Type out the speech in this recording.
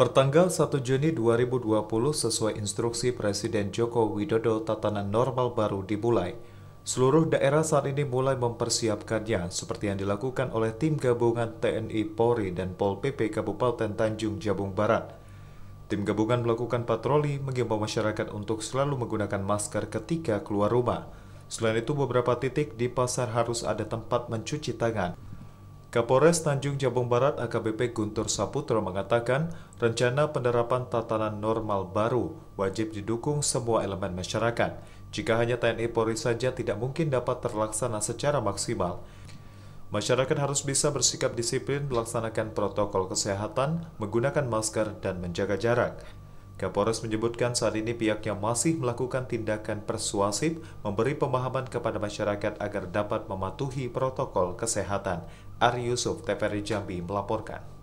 Pertanggal 1 Juni 2020 sesuai instruksi Presiden Joko Widodo tatanan normal baru dimulai. Seluruh daerah saat ini mulai mempersiapkannya seperti yang dilakukan oleh tim gabungan TNI Polri dan Pol PP Kabupaten Tanjung Jabung Barat. Tim gabungan melakukan patroli mengimbau masyarakat untuk selalu menggunakan masker ketika keluar rumah. Selain itu beberapa titik di pasar harus ada tempat mencuci tangan. Kapolres Tanjung Jabung Barat AKBP Guntur Saputra mengatakan rencana penerapan tatanan normal baru wajib didukung semua elemen masyarakat. Jika hanya TNI Polri saja tidak mungkin dapat terlaksana secara maksimal. Masyarakat harus bisa bersikap disiplin melaksanakan protokol kesehatan, menggunakan masker, dan menjaga jarak. Kapolres menyebutkan saat ini pihaknya masih melakukan tindakan persuasif memberi pemahaman kepada masyarakat agar dapat mematuhi protokol kesehatan. Ari Yusuf, TPR Jambi melaporkan.